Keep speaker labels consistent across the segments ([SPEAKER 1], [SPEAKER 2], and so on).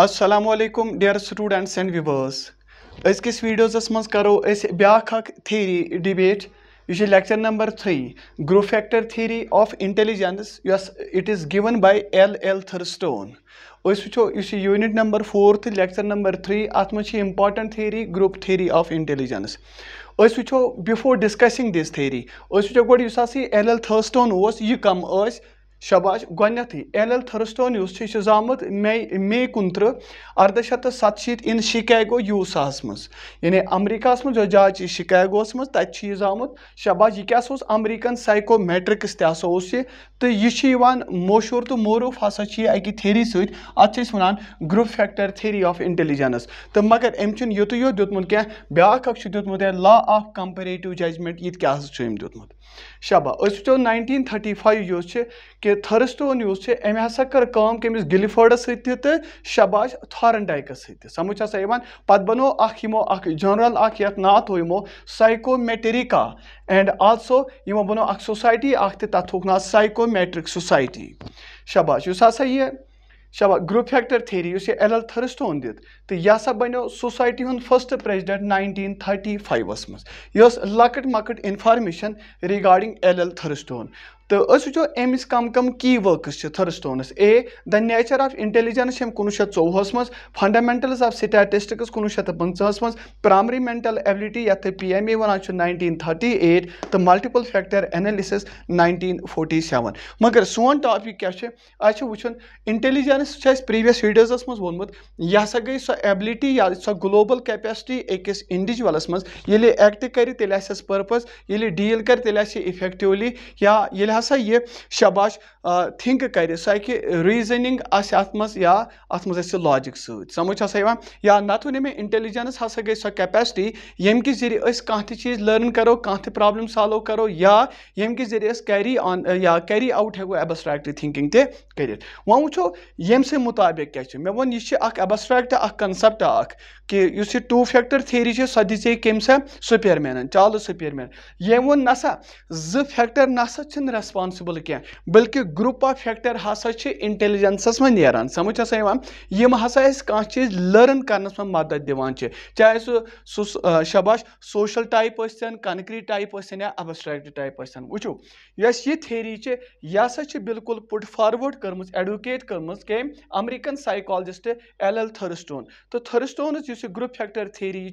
[SPEAKER 1] Aslam dear students and viewers أزکِس ویٖڈیوزَس منٛز کَرو أسۍ بیٛاکھ اَکھ تھیری ڈِبیٹ یہِ چھِ lecture number three group factor theory of intelligence یۄس it is given by L L Thurstone أسۍ وٕچھو یُس یہِ یوٗنِٹ نمبر فور تہٕ لٮ۪کچَر نمبر تھرٛی اَتھ منٛز چھِ important theory group theory of intelligence أسۍ وٕچھو بِفور ڈِسکَسِنٛگ دِس تھیری أسۍ وٕچھو گۄڈٕ یُس ہَسا یہِ ایل ایل تھٔرسٹون اوس یہِ کَم ٲسۍ शबाज गोनेथ एल एल थर्स्टोन आमुत मे मे कुतर अर्दा शत सत इन शिकागो यूसाहस मे अमरीका जो जहाज शिकागोस मे शबाज यह क्या अमरीकन सैको मेट्रिक्स तसा मशहूर तो मोरूफ हसा अक अकि थेरी सत अनान group factor theory of intelligence तो मगर अम्च यु दुत क्या ब्याा दुत ला आफ कंपेटिव जजमेंट ये क्या दुत शबा वो नाइनटीन थर्टी फाइव यस कि थर्स्टोन यूस हसा कर काम कमिस गिलिफर्डस सो शबाज थारनडाइकस समझ हसा इवान पत बनो अमो जनरल ये ना तो यमो साइकोमेटेरिका एंड आलसो यमो बनो सोसाइटी अत थोक ना साइकोमेट्रिक सोसाइटी शबाश उस हा ये شبا گروپ فیکٹر تھیری اس ایل تھرسٹون دت تو یہ سا بنو سوسائٹی ہند فسٹ پریزڈنٹ نائنٹین تھٹی فائیوس مز یہ لکٹ مکٹ information regarding L L Thurstone तो वो अमिस कम कम की वर्कस थर्स्टोनस a the nature of intelligence कनु शे चौहस मज फंडामेंटल्स ऑफ स्टैटिस्टिक्स कनु शे पंचाहस मज प्राइमरी मेंटल एबिलिटी ये तुम P M A one nineteen thirty eight तो multiple factor analysis nineteen forty seven मगर सोन टॉपिक क्या अच्छा वो इंटेलिजेंस प्रीवियस वीडियोजस मज वोनमुत यह हसा गई सो एबिलिटी या सो ग्लोबल कैपेसिटी अकिस इंडिविजुअलस मज ये एक्ट कर पर्पज ये डील कर तेल इफेक्टिवली या हसा ये शबाश थिंक कर सह अ रीजनिंग अत मज या अत मज लॉजिक समझ हसा या, या नत वो मे इंटेलिजेंस हसा गई सो कैपेसिटी यम कि जरिए कह चीज लर्न करो कह प्रॉब्लम सॉल्व करो या यम कि जरिए कैरी ऑन या कैरी आउट हेको एबस्ट्रैक्ट थिंकिंग ते कर वो वो यम से मुताबिक क्या मे वो यह एबस्ट्रैक्ट कंसेप्ट कि इस टू फैक्टर थेरी सो दिजे कम सा सुपेरमैन चार्लस सुपेरमैन ये वो नसा जो फैक्टर नसा रेस्पानसबल कह बल्कि ग्रुप ऑफ फैक्टर हस इंटेलिजेंस में नेरान समझ हसा यहाँ यम हसा कह चीज लर्न कर मदद दिवान चाहे सह शबाश सोशल टाइप ऐसा कनक्रीट टाइप ऐसा या अबस्ट्रैक्ट टाइप ऐसा वो ये थेरी यह बिल्कुल पुट फारवर्ड कर एडवोकेट करम American psychologist L L Thurstone तो थर्स्टोन इस ग्रुप फैक्टर थेरी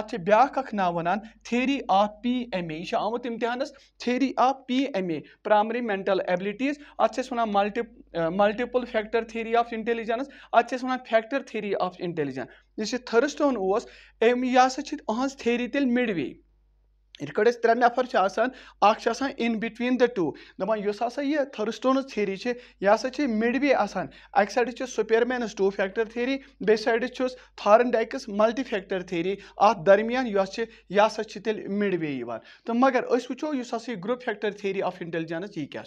[SPEAKER 1] अत ब्या ना one theory of P M एमुत यह इम्तहानस theory of P M A प्र प्राइमरी मेंटल एबिलिटीज अच्छे सुना multi multiple factor theory of intelligence अच्छे सुना फैक्टर थ्योरी ऑफ इंटेलिजेंस ये थर्स्टोन अम यह हसा अहज थेरी तेल मिडवे ये कड़ त्रे नफर इन बिटवीन द टू दपान इस यह थर्स्टोन थेरी है यह हसा मिड वे अक said Spearman two factor theory बे सैड थारनडाइकस मल्टी फैक्टर थेरी अत दरमियान यह यह हसा मिड वे तो मगर वो हसा group factor theory of intelligence यह क्या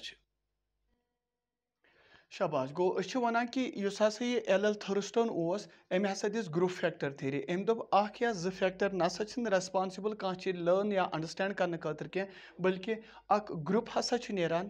[SPEAKER 1] شباش گوٚو أسۍ چھِ وَنان کہِ یُس ہسا یہِ ایل ایل تھٔرسٹون اوس أمۍ ہسا دِژ گرُپ فیکٹر تھیری أمۍ دوٚپ اکھ یا زٕ فیکٹر نسا چھِنہٕ ریسپانسِبٕل کانٛہہ چیٖز لٲرٕن یا انڈرسٹینڈ کرنہٕ خٲطرٕ کیٚنٛہہ بٔلکہِ اکھ گرُپ ہسا چھُ نیران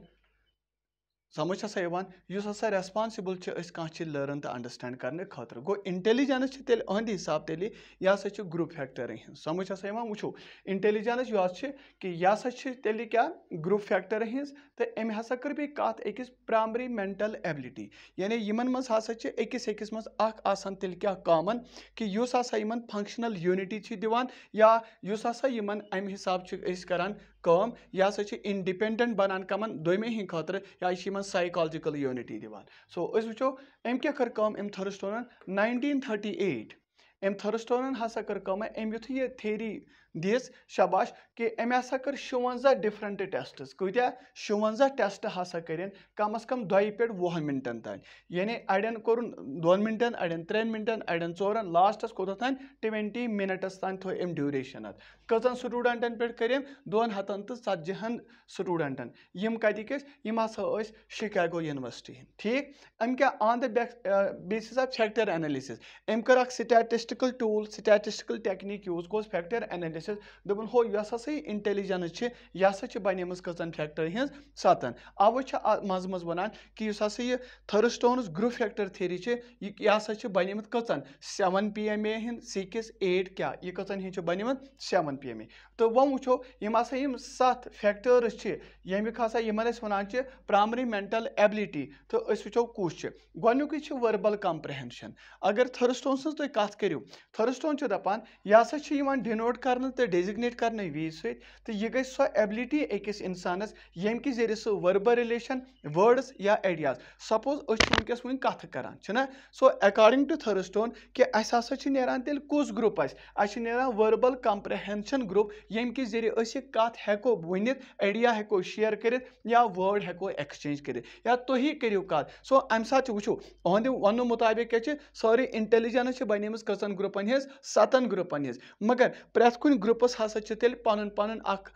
[SPEAKER 1] समझ सा यहां इस हसा रेस्पॉन्सिबल कह लर्न तो अंडरस्टैंड करने खुद गो इंटेलिजेंस तेल अहद हिसाब तेल यह हसा ग्रुप फैक्टर हिंद समझ सा यहां वो इंटेलिजेंस यह कि क्या ग्रुप फैक्टर हिंस तो अम हसा कर बे कत अकिस प्राइमरी मेंटल एबिलिटी यानी इन मं हसा अकिस अकिस मं तेल क्या कॉमन कि इन फंक्शनल यूनिटी दिवान या हसा इन अमि हिसाब करान कम यह हसा इंडिपेंडेंट बनान कम दोमे हिंद खतर यह साइकोलॉजिकल यूनिटी दिवान सो so, वो अम क्या कर कम अम थर्स्टोन नाइनटीन थर्टी एट अम थर्स्टोन हसा कर कम अम यु ये थेरी दिस शबाश कि अमे हसा कर शुवंजा डिफरेंट टेस्टस कत्या शुवंजा टेस्ट हसा कर कम अज कम दह पे वह मिनटन तान यानी अड़न कोर दोन मिनटन अड़न त्रेन मिनटन अड़न चोरन लास्टस कोथ तान ट्वेंटी मिनटस तान थो अम ड्यूरेशन कचन स्टूडेंटन पे करम दोन हतन तो ژتجीहन स्टूडेंटन यम कतिक यम हसा शिकागो यूनिवर्सिटी ठीक अम क्या on the basis of factor analysis अम कर statistical tool statistical technique use गोज फैक्टर एनालिसिस گٔژھِتھ دوٚپُن ہو یۄس ہسا یہِ اِنٹیلِجَنٕس چھِ یہِ ہسا چھِ بَنیمٕژ کٔژَن فیکٹری ہِنٛز سَتَن اَوَے چھِ منٛزٕ منٛزٕ وَنان کہِ یُس ہسا یہِ تھٔرٕسٹونٕز گرو فیکٹر تھیری چھِ یہِ یہِ ہسا چھِ بَنیمٕژ کٔژَن سٮ۪وَن پی ایم اے ہِنٛد سِکِس ایٹ کیٛاہ یہِ کٔژَن ہِنٛز چھِ بَنیمٕژ سٮ۪وَن پی ایم اے تہٕ وۄنۍ وٕچھو یِم ہسا یِم سَتھ فیکٹٲرٕس چھِ ییٚمیُک ہسا یِمن أسۍ وَنان چھِ پرٛایمری مٮ۪نٹَل ایبلِٹی تہٕ أسۍ وٕچھو کُس چھِ گۄڈنیُکُے چھِ ؤربَل کَمپرٛہٮ۪نشَن اگر تھٔرسٹون سٕنٛز تُہۍ کَتھ کٔرِو تھٔرٕسٹون چھُ دَپان یہِ ہسا چھِ یِوان ڈِنوٹ کَرنہٕ تہِ ڈیزِگنیٹ کرنہٕ وِزِ سۭتۍ تہٕ یہِ گژھِ سۄ ایبلِٹی أکِس اِنسانَس ییٚمہِ کہِ ذٔریعہِ سُہ ؤربَل رِلیشَن وٲڈٕس یا ایڈیاز سَپوز أسۍ چھِ وٕنکیٚس وٕنۍ کَتھٕ کران چھِنہ سو ایٚکاڈِنٛگ ٹُو تھٔرسٹون کہِ اَسہِ ہسا چھِ نیران تیٚلہِ کُس گرُپ اَسہِ اَسہِ چھِ نیران ؤربَل کَمپرِہٮ۪نشَن گرُپ ییٚمہِ کہِ ذٔریعہِ أسۍ یہِ کَتھ ہٮ۪کو ؤنِتھ ایڈیا ہٮ۪کو شِیر کٔرِتھ یا وٲڈ ہٮ۪کو ایٚکسچینج کٔرِتھ یا تُہی کٔرِو کَتھ سو اَمہِ ساتہٕ چھِ وٕچھو یِہُنٛد وَننہٕ مُطابِق کیٛاہ چھِ سٲرٕے اِنٹیلِجَنٕس چھِ بَنیمٕژ کٔژَن گرُپَن ہِنٛز سَتَن گرُپَن ہِنٛز مگر پرٛٮ۪تھ کُنہِ گرُپَس ہسا چھُ تیٚلہِ پَنُن پَنُن اکھ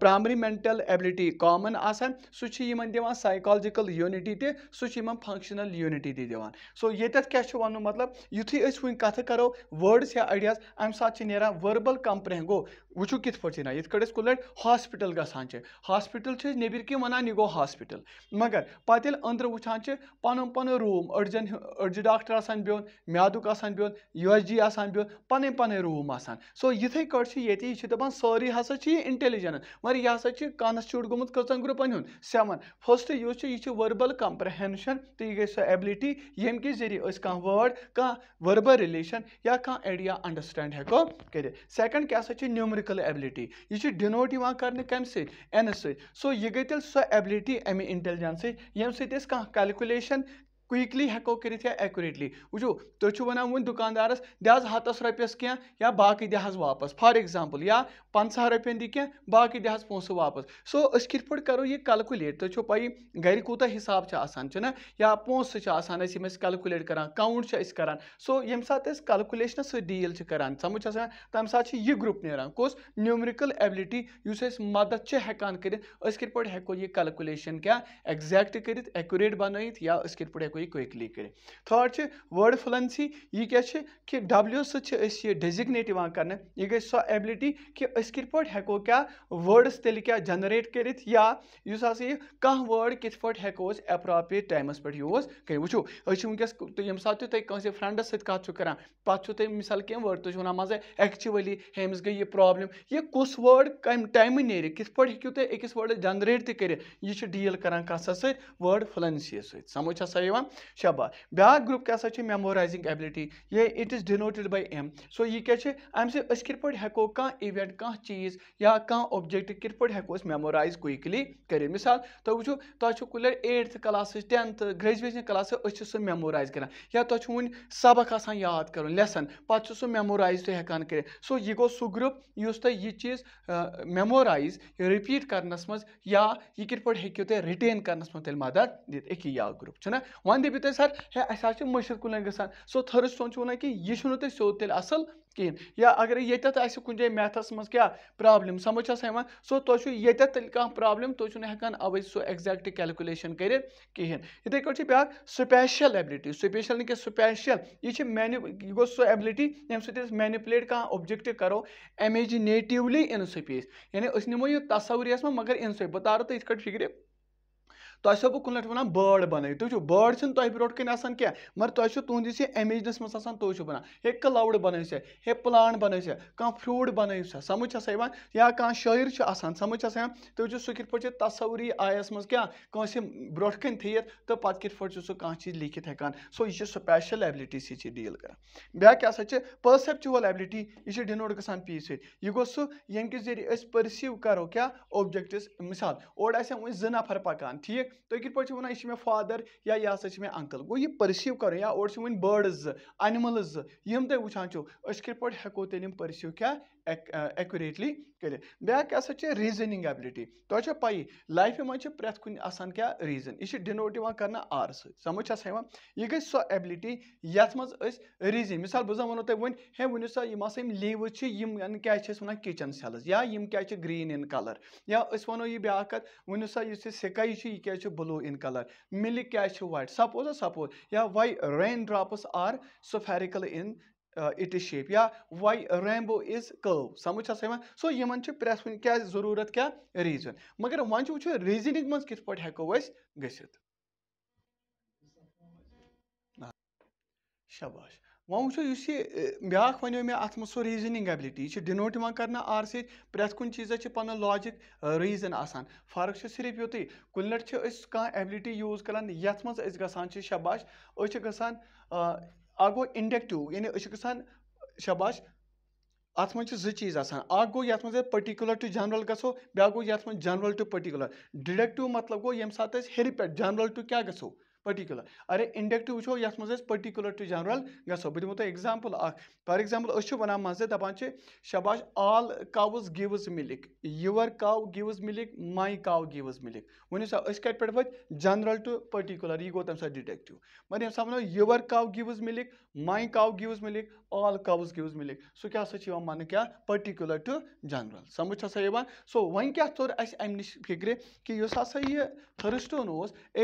[SPEAKER 1] پرٛایمری مینٹل ایبلٹی کامَن آسان سُہ چھُ یِمن دِوان سایکالجِکل یوٗنِٹی تہِ سُہ چھُ یِمن فنٛگشنل یوٗنِٹی تہِ دِوان سو ییٚتٮ۪تھ کیاہ چھُ وَنُن مطلب یِتھُے أسۍ وٕنۍ کَتھٕ کَرو وٲڈٕس یا آیڈیاز اَمہِ ساتہٕ چھِ نیران ؤربَل کَمپرٛہ گوٚو وٕچھِو کِتھ پٲٹھۍ چھِ نیران یِتھ کٲٹھۍ أسۍ کُنہِ لَٹہِ ہاسپِٹل گژھان چھِ ہاسپِٹل چھِ أسۍ نیٚبٕرۍ کِنۍ وَنان یہِ گوٚو ہاسپِٹل مگر پَتہٕ ییٚلہِ أنٛدرٕ وٕچھان چھِ پَنُن پَنُن روٗم أڈجَن أڈجہِ ڈاکٹر آسان بیٚون میادُک آسان بیٚون یو ایس جی آسان بیٚون پَنٕنۍ پَنٕنۍ روٗم آسان سو یِتھٕے کٲٹھۍ چھِ ये दपान सारी हा इंटेलिजेंस मगर यह हसा कॉन्स्टिट्यूट गुत कचन ग्रुपन हूं सेवन फर्स्ट यह वर्बल कंप्रहेंशन तो यह गई सो एबिलिटी ये कि जरिए कह वर्ड कह वर्बल रिलेशन या कह आइडिया अंडरस्टैंड हेको कर सेकंड क्या सा न्यूमरिकल एबिलिटी यह डिनोट कर कम सो यह गई तेल सो एबिलिटी अमे इंटेलिजेंस ये सह कैलकुलेशन क्विकली हेको करेटली वो तुम वनान वन दुकानदारस दे हतस रपस क्या या बाकी दे वापस फॉर एग्जाम्पल या पंचा रोपन दी क्या बाकी दे पोसो वापस सो अस कित करो ये कलकुलेट तुम पी गर कूत हिसाब आसान या पोस कलकुलेट कर काउंट कर सो ये सात कलकुलेशन सील कर समझ तम यह ग्रुप नान कस न्यूमरिकल एबिलिटी इस मदद हेकान कर कित कलकुलेशन क्या एग्जैक्ट कर बन या कित पे ہیٚکو یہِ کُکلی کٔرِتھ تھٲڈ چھِ وٲڈ فٕلَنسی یہِ کیٛاہ چھِ کہِ ڈبلیو سۭتۍ چھِ أسۍ یہِ ڈیزِگنیٹ یِوان کرنہٕ یہِ گٔے سۄ ایبلِٹی کہِ أسۍ کِتھ پٲٹھۍ ہیٚکو کیٛاہ وٲڈٕس تیٚلہِ کیٛاہ جَنریٹ کٔرِتھ یا یُس ہسا یہِ کانٛہہ وٲڈ کِتھ پٲٹھۍ ہیٚکو أسۍ ایپراپریٹ ٹایمَس پٮ۪ٹھ یوٗز کٔرِتھ وٕچھو أسۍ چھِ وٕنکیٚس ییٚمہِ ساتہٕ تہِ تُہۍ کٲنٛسہِ فرٛٮ۪نٛڈَس سۭتۍ کَتھ چھُو کران پَتہٕ چھُو تُہۍ مِثال کینٛہہ وٲڈ تُہۍ چھُو وَنان منٛزٕ ایٚکچُؤلی ہیٚمِس گٔے یہِ پرٛابلِم یہِ کُس وٲڈ کَمہِ ٹایمہٕ نیرِ کِتھ پٲٹھۍ ہیٚکِو تُہۍ أکِس وٲڈَس جَنریٹ تہِ کٔرِتھ یہِ چھُ ڈیٖل کران کَتھ سۭتۍ وٲڈ فٕلَنسی سۭتۍ سَمٕجھ سا یِوان शाबा ब्या ग्रुप क्या मेमोराइजिंग एबिलिटी ये it is denoted by M सो यह क्या अमे सह पे हेको कह इवेंट कह चीज़ या कह ऑब्जेक्ट कित पे हेको मेमोराइज क्विकली कर मिसाल तुम वो तुम कुल eighth class tenth graduation class सह मेमोराइज कर या तुम तो सबक याद कर लेसन पे सह मेमोराइज तुम हेकान कर सो तो यह गो सह ग्रुप इस तो चीज़ मेमोराइज रिपीट कर मज या यह कित पे हेको तुम रिटेन कर मे तेल मदद दिखा ग्रुप वन दपि सर है असा मशीर कुलन ग सो थर्ड स्टोन वन यह तुम सोद तेल असल कहें या अगर ये तो कुछ जाए मैथस मज क्या प्रॉब्लम समझ आ सो तुम तो ये कह प्रॉब्लम तुम तो हेकान अवे सो एग्जैक्ट कैलकुलेशन कर ब्या स्पेशल एबिलिटी स्पेशल क्या स्पेशल यह गो सो एबिलिटी ये सत मैनिपुलेट कह ऑब्जेक्ट करो एमेजिनेटिवली इन स्पेस यानी नमो यह तस्वरियस मगर इन स्पेस बह तारो तो इथ फिक्र तोह बह वन बर्ड बन तुम बर्ड तुह ब्रो कन क्या मगर तुम तुंद इमेजनस मैं तुम बना हे कलाउड बन तो से हे प्लान बन से कह फ्रूट बन समझ या कह शायर समझ सा तुम सह कह तस्वरी आयस मज क्या कंस ब्रो तो पत् कह कह चीज लिखित हेकान सो यह स्पेशल एबिलिटी से डील कर ब्याक क्या पर्सेपचुअल एबिलिटी यह डिनोट ग पी सह गो सह यम जरिए पर्सीव करो क्या ओबजेक्ट मिसाल और वो जफर पकान ठीक तुम कत पे वन यह फादर या यह हा अंकल गो यह परसीव कर या और वन बर्डस एनिमल्स यम तुम वुचान कत पे हेको तेल परसीव क्या एक्यूरेटली तो अच्छा कर ब्या क्या रीजनिंग एबिलिटी तुम पाई लाइफ मं प्रेथ क्या रीजन यह डिनोट कर आर समझ यह गई सो एबिलिटी ये मज रीजन मिसाल बह वो तुम वन हे वो सा यम क्या वन किचन सेल्स या क्या ग्रीन इन कलर या वो यह ब्या कत वो सा यह यह क्या کیٛازِ چھُ بٕلوٗ اِن کَلَر مِلِک کیٛازِ چھُ وایٹ سَپوز حظ سَپوز یا why rain drops are spherical in it is shape یا واے رینبو اِز کٔو سَمٕجھ چھَس یِوان سو یِمَن چھِ پرٛٮ۪تھ وٕنہِ کیٛازِ ضٔروٗرت کیٛاہ ریٖزَن مگر وۄنۍ چھِ وٕچھو ریٖزنِنٛگ منٛز کِتھ پٲٹھۍ ہٮ۪کو أسۍ گٔژھِتھ شَباش वह वो इस ब्या वो मे अत सो रीजनिंग एबिलिटी यह डिनोट कर आर सेथ कुछ चीज़ पे लॉजिक रीजन आसान फर्क सिर्फ युत कुल लटे कबिलिटी यूज कर ये ग शबाश गान अ गो इंडक्टिव यानी गान शबाश अत मे जि चीज आसान गो मतलब ये पर्टिकुलर टू जनरल गो ब्या गो ये जनरल टू पर्टिकुलर डिडक्टिव मतलब गो ये सात हेरि पे जनरल टू क्या गो पर्टिकुलर अरे इंडक्टिव वो तो ये मज पर्टिकुलर टू जनरल गो बह दमो एग्जाम्पल फॉर एग्जाम्पल वन मज दपान शबाश all cows gives milk your cow gives milk my cow gives milk वो सा कत पे वत जनरल टू पर्टिकुलर यह गो तम सा डिडक्टिव ये वो your cow gives milk my cow gives milk all cows gives milk सह क्या मान क्या पर्टिकुलर टू जनरल समझ सा सो वन क्या तोर अम नश फिक्र कि यह हरस्टोन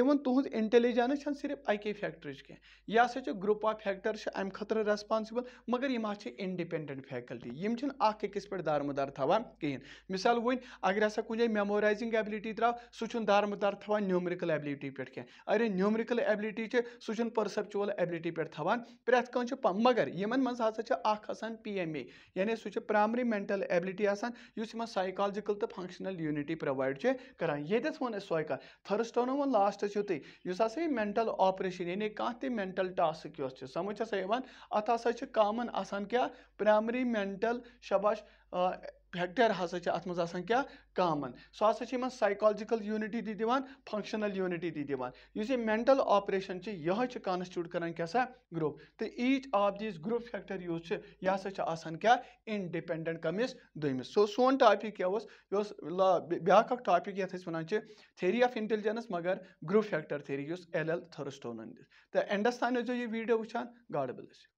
[SPEAKER 1] एवन तुहद इंटेलिजेंस ونکس صرف اکی فیکٹر کی یہ ہسا گروپ آف فیکٹر امہ خطر ریسپانسبل مگر یہ انڈیپینڈنٹ فیکلٹی اکس پہ دارمدار تھوان کہین مثال ون اگر ہسا کن جائیں میمورائزنگ ایبلٹی ترا سہ دارمدار تھوان نیومرکل ایبلٹی پہ کی ارے نیومرکل ایبلٹی سہ پرسپچل ایبلٹی پہ تھوان پریت کن مگر یمن من ہسا آسان پی ایم اے یعنی سہ پرائمری مینٹل ایبلٹی آسان اس سائیکالجکل تو فنگشنل یونٹی پرووائڈ کران یتس ون اس سوئ کت تھرسٹون ون لاسٹس یُتُے یُس ہسا یہِ मेंटल ऑपरेशन यानी कह ते मेंटल टास्क समझ हसा अत हसा कॉमन आसान क्या प्राइमरी मेंटल शबाश فیٚکٹر ہسا چھِ اَتھ منٛز آسان کیاہ کامَن سُہ ہسا چھِ یِمن سایکالجِکل یوٗنِٹی تہِ دِوان فنٛگشنل یوٗنِٹی تہِ دِوان یُس یہِ مینٹل آپریشن چھِ یِہوے چھِ کانسٹیوٗٹ کران کیاہ سا گرُپ تہٕ each of these group factor یُس چھُ یہِ ہسا چھُ آسان کیاہ اِنڈِپینڈنٹ کٔمِس دوٚیمِس سو سون ٹاپِک کیاہ اوس یہِ اوس بیاکھ اکھ ٹاپِک یَتھ أسۍ وَنان چھِ تھیری آف اِنٹیلِجَنس مگر گرُپ فیٚکٹر تھیری یُس ایل ایل تھٔرسٹونن دِژ تہٕ اینڈس تانۍ ٲسۍزیو یہِ ویٖڈیو وٕچھان گاڈٕ بٕلِس